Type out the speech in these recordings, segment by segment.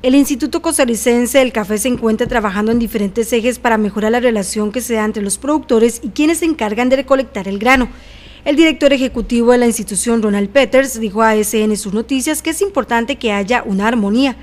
El Instituto Costarricense del Café se encuentra trabajando en diferentes ejes para mejorar la relación que se da entre los productores y quienes se encargan de recolectar el grano. El director ejecutivo de la institución, Ronald Peters, dijo a SN Sus Noticias que es importante que haya una armonía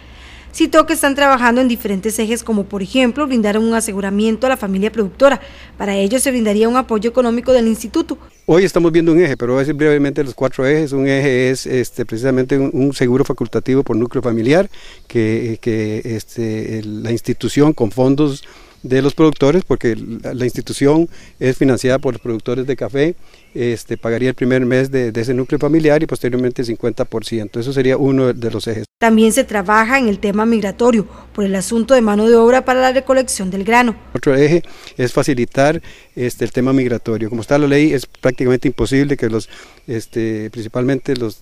citó que están trabajando en diferentes ejes como por ejemplo brindar un aseguramiento a la familia productora. Para ello se brindaría un apoyo económico del instituto. Hoy estamos viendo un eje, pero voy a decir brevemente los cuatro ejes. Un eje es este, precisamente un, seguro facultativo por núcleo familiar que, que este, la institución con fondos de los productores, porque la institución es financiada por los productores de café este, pagaría el primer mes de, ese núcleo familiar y posteriormente el 50%. Eso sería uno de, los ejes. También se trabaja en el tema migratorio por el asunto de mano de obra para la recolección del grano. Otro eje es facilitar este, el tema migratorio. Como está la ley, es prácticamente imposible que los, este, principalmente los,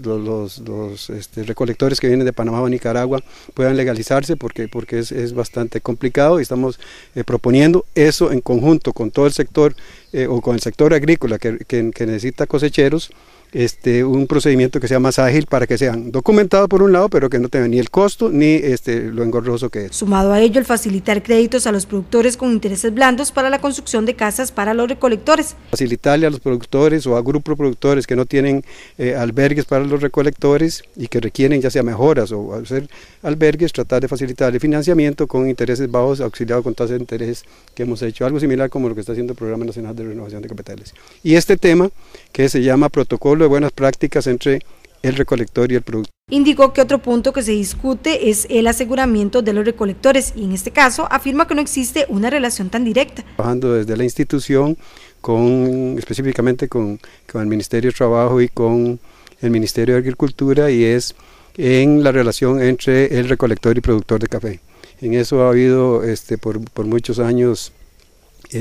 recolectores que vienen de Panamá o Nicaragua puedan legalizarse porque, porque es, bastante complicado y estamos eh, proponiendo eso en conjunto con todo el sector eh, o con el sector agrícola que necesita cosecheros, este, un procedimiento que sea más ágil para que sean documentados por un lado, pero que no tengan ni el costo ni este, lo engorroso que es. Sumado a ello, el facilitar créditos a los productores con intereses blandos para la construcción de casas para los recolectores. Facilitarle a los productores o a grupos productores que no tienen eh, albergues para los recolectores y que requieren ya sea mejoras o hacer albergues, tratar de facilitar el financiamiento con intereses bajos auxiliados con tasas de interés que hemos hecho, algo similar como lo que está haciendo el Programa Nacional de Renovación de Capitales. Y este tema que se llama Protocolo de buenas prácticas entre el recolector y el productor. Indicó que otro punto que se discute es el aseguramiento de los recolectores y en este caso afirma que no existe una relación tan directa. Trabajando desde la institución, con, específicamente con, el Ministerio de Trabajo y con el Ministerio de Agricultura y es en la relación entre el recolector y productor de café. En eso ha habido este, por, por muchos años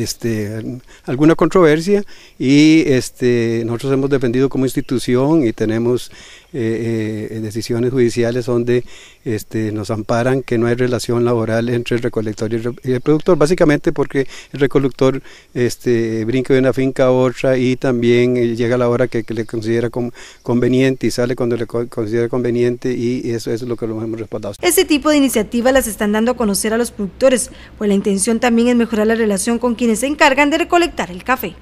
este, alguna controversia y este, nosotros hemos defendido como institución y tenemos eh, eh, en decisiones judiciales donde este, nos amparan que no hay relación laboral entre el recolector y el, productor, básicamente porque el recolector este, brinca de una finca a otra y también eh, llega a la hora que, le considera conveniente y sale cuando le considera conveniente y eso, es lo que lo hemos respaldado. Ese tipo de iniciativas las están dando a conocer a los productores, pues la intención también es mejorar la relación con quienes se encargan de recolectar el café.